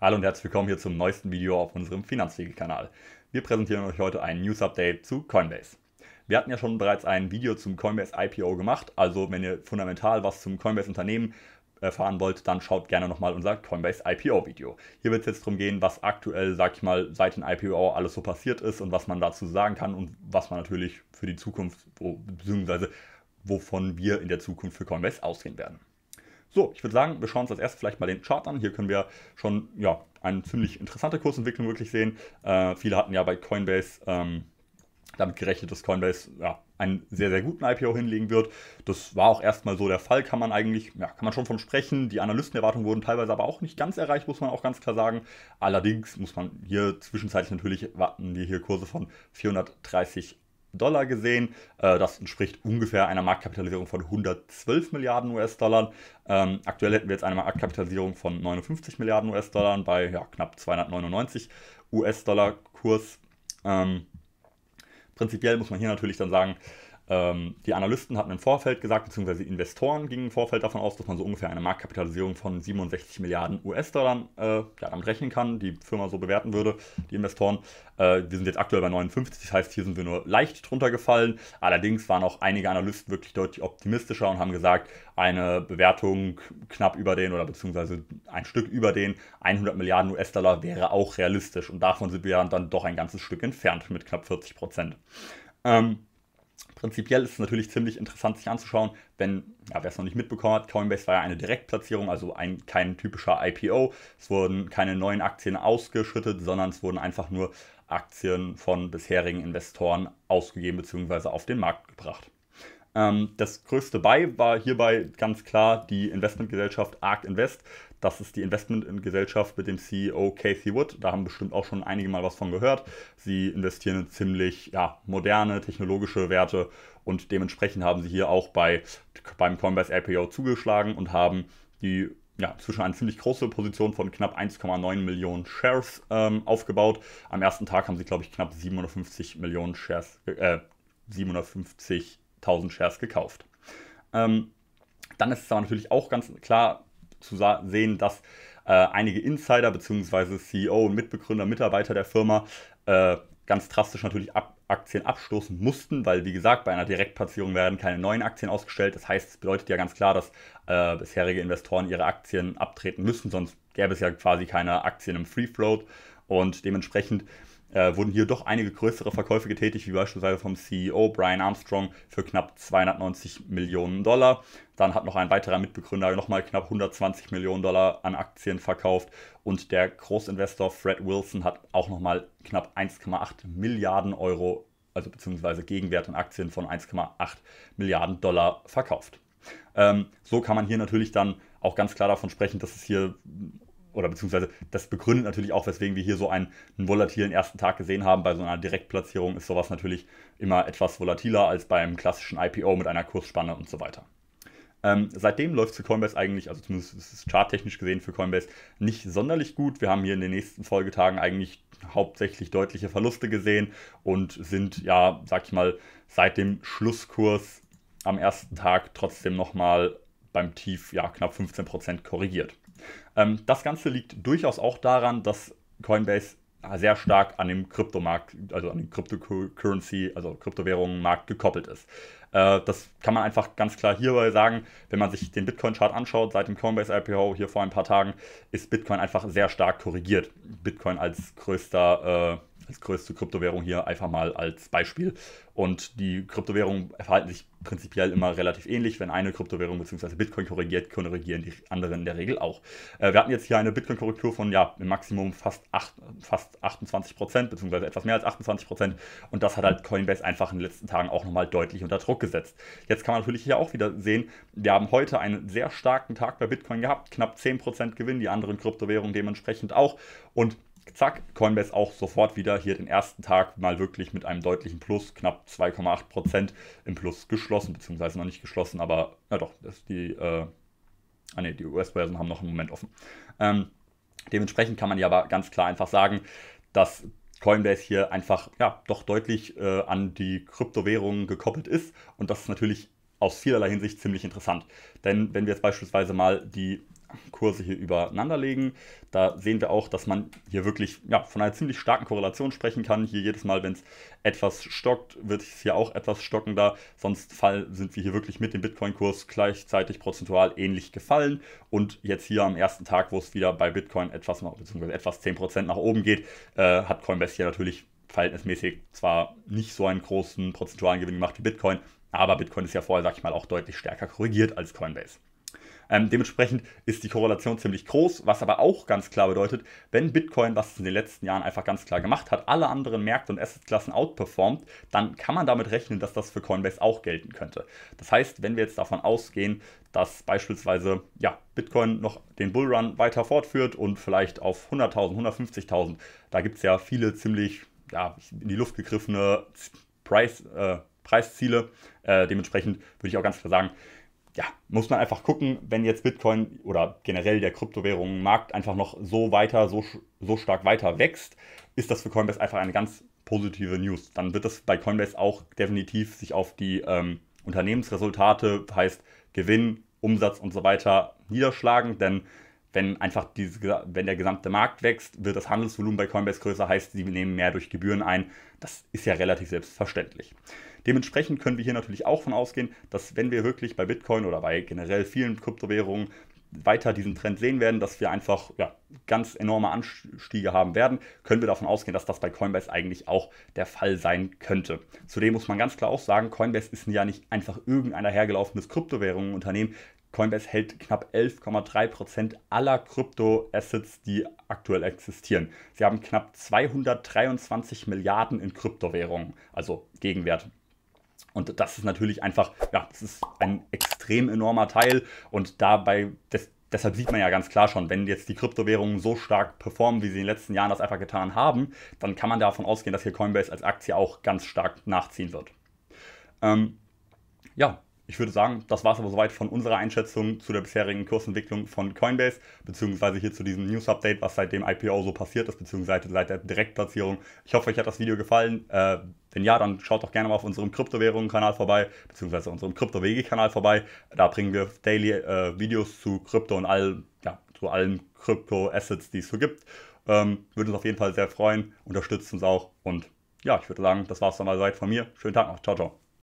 Hallo und herzlich willkommen hier zum neuesten Video auf unserem Finanzwege-Kanal. Wir präsentieren euch heute ein News-Update zu Coinbase. Wir hatten ja schon bereits ein Video zum Coinbase IPO gemacht, also wenn ihr fundamental was zum Coinbase-Unternehmen erfahren wollt, dann schaut gerne nochmal unser Coinbase IPO-Video. Hier wird es jetzt darum gehen, was aktuell, sag ich mal, seit dem IPO alles so passiert ist und was man dazu sagen kann und was man natürlich für die Zukunft, wo, beziehungsweise wovon wir in der Zukunft für Coinbase ausgehen werden. So, ich würde sagen, wir schauen uns als erstes vielleicht mal den Chart an. Hier können wir schon ja, eine ziemlich interessante Kursentwicklung wirklich sehen. Äh, viele hatten ja bei Coinbase ähm, damit gerechnet, dass Coinbase ja, einen sehr, sehr guten IPO hinlegen wird. Das war auch erstmal so der Fall, kann man eigentlich, ja, kann man schon von sprechen. Die Analystenerwartungen wurden teilweise aber auch nicht ganz erreicht, muss man auch ganz klar sagen. Allerdings muss man hier zwischenzeitlich natürlich warten wir hier Kurse von 430 Dollar gesehen. Äh, das entspricht ungefähr einer Marktkapitalisierung von 112 Milliarden US-Dollar. Ähm, aktuell hätten wir jetzt eine Marktkapitalisierung von 59 Milliarden US-Dollar bei ja, knapp 299 US-Dollar Kurs. prinzipiell muss man hier natürlich dann sagen, ähm, die Analysten hatten im Vorfeld gesagt, beziehungsweise die Investoren gingen im Vorfeld davon aus, dass man so ungefähr eine Marktkapitalisierung von 67 Milliarden US-Dollar äh, ja, damit rechnen kann, die Firma so bewerten würde, die Investoren. Äh, wir sind jetzt aktuell bei 59, das heißt, hier sind wir nur leicht drunter gefallen. Allerdings waren auch einige Analysten wirklich deutlich optimistischer und haben gesagt, eine Bewertung knapp über den oder beziehungsweise ein Stück über den 100 Milliarden US-Dollar wäre auch realistisch. Und davon sind wir dann doch ein ganzes Stück entfernt mit knapp 40 Prozent. Ähm, Prinzipiell ist es natürlich ziemlich interessant, sich anzuschauen, wenn, ja, wer es noch nicht mitbekommen hat, Coinbase war ja eine Direktplatzierung, also ein, kein typischer IPO. Es wurden keine neuen Aktien ausgeschüttet, sondern es wurden einfach nur Aktien von bisherigen Investoren ausgegeben bzw. auf den Markt gebracht. Ähm, das größte bei war hierbei ganz klar die Investmentgesellschaft ARK Invest. Das ist die Investmentgesellschaft mit dem CEO Casey Wood. Da haben bestimmt auch schon einige mal was von gehört. Sie investieren in ziemlich ja, moderne technologische Werte und dementsprechend haben sie hier auch bei, beim Coinbase IPO zugeschlagen und haben die ja, zwischen eine ziemlich große Position von knapp 1,9 Millionen Shares ähm, aufgebaut. Am ersten Tag haben sie, glaube ich, knapp 750 Millionen Shares, äh, 750 1000 Shares gekauft. Ähm, dann ist es aber natürlich auch ganz klar zu sehen, dass äh, einige Insider bzw. CEO und Mitbegründer, Mitarbeiter der Firma äh, ganz drastisch natürlich ab, Aktien abstoßen mussten, weil wie gesagt, bei einer Direktplatzierung werden keine neuen Aktien ausgestellt. Das heißt, es bedeutet ja ganz klar, dass äh, bisherige Investoren ihre Aktien abtreten müssen, sonst gäbe es ja quasi keine Aktien im Free Float und dementsprechend äh, wurden hier doch einige größere Verkäufe getätigt, wie beispielsweise vom CEO Brian Armstrong für knapp 290 Millionen Dollar. Dann hat noch ein weiterer Mitbegründer nochmal knapp 120 Millionen Dollar an Aktien verkauft und der Großinvestor Fred Wilson hat auch nochmal knapp 1,8 Milliarden Euro, also beziehungsweise Gegenwert an Aktien von 1,8 Milliarden Dollar verkauft. Ähm, so kann man hier natürlich dann auch ganz klar davon sprechen, dass es hier oder beziehungsweise das begründet natürlich auch, weswegen wir hier so einen, einen, volatilen ersten Tag gesehen haben. Bei so einer Direktplatzierung ist sowas natürlich immer etwas volatiler als beim klassischen IPO mit einer Kursspanne und so weiter. Ähm, seitdem läuft es für Coinbase eigentlich, also zumindest ist es charttechnisch gesehen für Coinbase, nicht sonderlich gut. Wir haben hier in den nächsten Folgetagen eigentlich hauptsächlich deutliche Verluste gesehen und sind ja, sag ich mal, seit dem Schlusskurs am ersten Tag trotzdem nochmal beim Tief ja, knapp 15% korrigiert. Ähm, das Ganze liegt durchaus auch daran, dass Coinbase ah, sehr stark an dem Kryptomarkt, also an den Cryptocurrency, also Kryptowährungenmarkt gekoppelt ist. Äh, das kann man einfach ganz klar hierbei sagen, wenn man sich den Bitcoin-Chart anschaut, seit dem Coinbase IPO hier vor ein paar Tagen, ist Bitcoin einfach sehr stark korrigiert. Bitcoin als größter äh, als größte Kryptowährung hier einfach mal als Beispiel. Und die Kryptowährungen verhalten sich prinzipiell immer relativ ähnlich. Wenn eine Kryptowährung bzw. Bitcoin korrigiert, korrigieren die anderen in der Regel auch. Äh, wir hatten jetzt hier eine Bitcoin-Korrektur von ja, im Maximum fast, 8, fast 28 Prozent, bzw. etwas mehr als 28 Prozent. Und das hat halt Coinbase einfach in den letzten Tagen auch nochmal deutlich unter Druck gesetzt. Jetzt kann man natürlich hier auch wieder sehen, wir haben heute einen sehr starken Tag bei Bitcoin gehabt, knapp 10 Prozent Gewinn, die anderen Kryptowährungen dementsprechend auch. Und zack, Coinbase auch sofort wieder hier den ersten Tag mal wirklich mit einem deutlichen Plus, knapp 2,8% im Plus geschlossen, beziehungsweise noch nicht geschlossen, aber ja doch, das die, äh, ah nee, die US-Börsen haben noch einen Moment offen. Ähm, dementsprechend kann man ja aber ganz klar einfach sagen, dass Coinbase hier einfach ja doch deutlich äh, an die Kryptowährungen gekoppelt ist und das ist natürlich aus vielerlei Hinsicht ziemlich interessant. Denn wenn wir jetzt beispielsweise mal die Kurse hier übereinander legen. Da sehen wir auch, dass man hier wirklich ja, von einer ziemlich starken Korrelation sprechen kann. Hier jedes Mal, wenn es etwas stockt, wird es hier auch etwas stockender. Sonst fall, sind wir hier wirklich mit dem Bitcoin-Kurs gleichzeitig prozentual ähnlich gefallen. Und jetzt hier am ersten Tag, wo es wieder bei Bitcoin etwas, beziehungsweise etwas 10% nach oben geht, äh, hat Coinbase hier natürlich verhältnismäßig zwar nicht so einen großen prozentualen Gewinn gemacht wie Bitcoin, aber Bitcoin ist ja vorher, sag ich mal, auch deutlich stärker korrigiert als Coinbase. Ähm, dementsprechend ist die Korrelation ziemlich groß, was aber auch ganz klar bedeutet, wenn Bitcoin, was es in den letzten Jahren einfach ganz klar gemacht hat, alle anderen Märkte und Assetklassen outperformt, dann kann man damit rechnen, dass das für Coinbase auch gelten könnte. Das heißt, wenn wir jetzt davon ausgehen, dass beispielsweise ja, Bitcoin noch den Bullrun weiter fortführt und vielleicht auf 100.000, 150.000, da gibt es ja viele ziemlich ja, in die Luft gegriffene Price, äh, Preisziele. Äh, dementsprechend würde ich auch ganz klar sagen, ja, muss man einfach gucken, wenn jetzt Bitcoin oder generell der Kryptowährungenmarkt einfach noch so weiter, so, so stark weiter wächst, ist das für Coinbase einfach eine ganz positive News. Dann wird das bei Coinbase auch definitiv sich auf die ähm, Unternehmensresultate, heißt Gewinn, Umsatz und so weiter niederschlagen, denn wenn einfach diese, wenn der gesamte Markt wächst, wird das Handelsvolumen bei Coinbase größer, heißt, sie nehmen mehr durch Gebühren ein. Das ist ja relativ selbstverständlich. Dementsprechend können wir hier natürlich auch von ausgehen, dass wenn wir wirklich bei Bitcoin oder bei generell vielen Kryptowährungen weiter diesen Trend sehen werden, dass wir einfach ja, ganz enorme Anstiege haben werden, können wir davon ausgehen, dass das bei Coinbase eigentlich auch der Fall sein könnte. Zudem muss man ganz klar auch sagen, Coinbase ist ja nicht einfach irgendein hergelaufenes Kryptowährungenunternehmen. Coinbase hält knapp 11,3% aller Kryptoassets, die aktuell existieren. Sie haben knapp 223 Milliarden in Kryptowährungen, also Gegenwert. Und das ist natürlich einfach, ja, das ist ein extrem enormer Teil und dabei, das, deshalb sieht man ja ganz klar schon, wenn jetzt die Kryptowährungen so stark performen, wie sie in den letzten Jahren das einfach getan haben, dann kann man davon ausgehen, dass hier Coinbase als Aktie auch ganz stark nachziehen wird. Ähm, ja, ich würde sagen, das war es aber soweit von unserer Einschätzung zu der bisherigen Kursentwicklung von Coinbase, beziehungsweise hier zu diesem News-Update, was seit dem IPO so passiert ist, beziehungsweise seit der Direktplatzierung. Ich hoffe, euch hat das Video gefallen. Äh, wenn ja, dann schaut doch gerne mal auf unserem Kryptowährungen-Kanal vorbei, beziehungsweise unserem Kryptowege-Kanal vorbei. Da bringen wir daily äh, Videos zu Krypto und all, ja, zu allen Krypto-Assets, die es so gibt. Ähm, würde uns auf jeden Fall sehr freuen, unterstützt uns auch und ja, ich würde sagen, das war es dann mal soweit von mir. Schönen Tag noch, ciao, ciao.